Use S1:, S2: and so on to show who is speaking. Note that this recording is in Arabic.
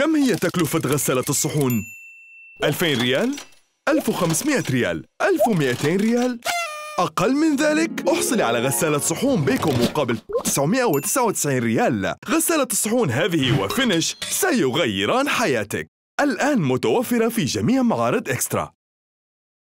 S1: كم هي تكلفة غسالة الصحون؟ 2000 ريال؟ 1500 ريال؟ 1200 ريال؟ أقل من ذلك أحصل على غسالة صحون بيكو مقابل 999 ريال غسالة الصحون هذه وفينش سيغيران حياتك الآن متوفرة في جميع معارض إكسترا